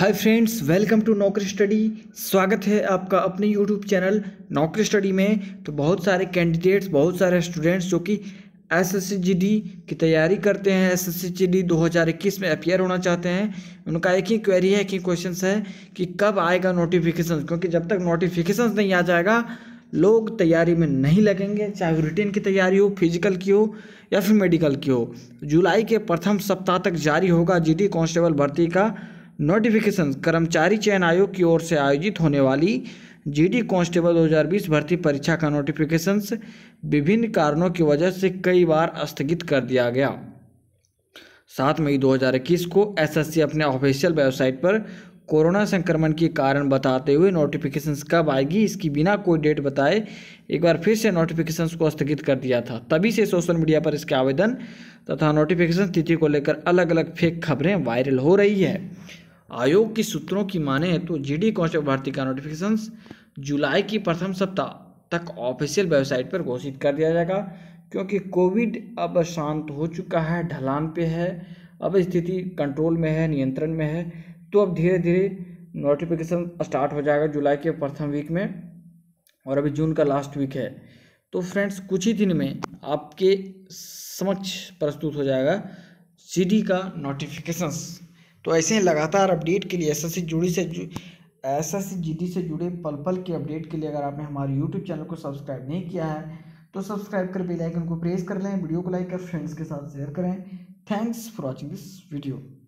hi friends welcome to Naukri study स्वागत है आपका अपने यूट्यूब चैनल नौकरी स्टडी में तो बहुत सारे कैंडिडेट्स बहुत सारे स्टूडेंट्स जो कि एसएससीजीडी की तैयारी करते हैं एसएससीजीडी 2021 में अपियर होना चाहते हैं उनका एक ही क्वेरी है एक ही क्वेश्चन है कि कब आएगा नोटिफिकेशन क्योंकि जब तक नोटिफिकेशन नहीं आ जाएगा लोग तैयारी में नहीं लगेंगे चाहे वो रिटेन की तैयारी हो फिजिकल की हो या फिर मेडिकल की हो जुलाई के प्रथम सप्ताह तक जारी होगा जीडी कांस्टेबल भर्ती का नोटिफिकेशन कर्मचारी चयन आयोग की ओर से आयोजित होने वाली जीडी कांस्टेबल 2020 भर्ती परीक्षा का नोटिफिकेशंस विभिन्न कारणों की वजह से कई बार स्थगित कर दिया गया सात मई 2021 को एसएससी अपने ऑफिशियल वेबसाइट पर कोरोना संक्रमण के कारण बताते हुए नोटिफिकेशंस कब आएगी इसकी बिना कोई डेट बताए एक बार फिर से नोटिफिकेशन को स्थगित कर दिया था तभी से सोशल मीडिया पर इसके आवेदन तथा नोटिफिकेशन तिथि को लेकर अलग अलग फेक खबरें वायरल हो रही है आयोग के सूत्रों की माने तो जीडी कांस्टेबल भर्ती का नोटिफिकेशन जुलाई की प्रथम सप्ताह तक ऑफिशियल वेबसाइट पर घोषित कर दिया जाएगा क्योंकि कोविड अब शांत हो चुका है ढलान पे है अब स्थिति कंट्रोल में है नियंत्रण में है तो अब धीरे धीरे नोटिफिकेशन स्टार्ट हो जाएगा जुलाई के प्रथम वीक में और अभी जून का लास्ट वीक है तो फ्रेंड्स कुछ ही दिन में आपके समक्ष प्रस्तुत हो जाएगा सीडी का नोटिफिकेशंस तो ऐसे ही लगातार अपडेट के लिए एसएससी सी जुड़ी से जु... एस एस जी से जुड़े पल पल के अपडेट के लिए अगर आपने हमारे यूट्यूब चैनल को सब्सक्राइब नहीं किया है तो सब्सक्राइब कर बेलाइकन को प्रेस कर लें वीडियो को लाइक कर फ्रेंड्स के साथ शेयर करें thanks for watching this video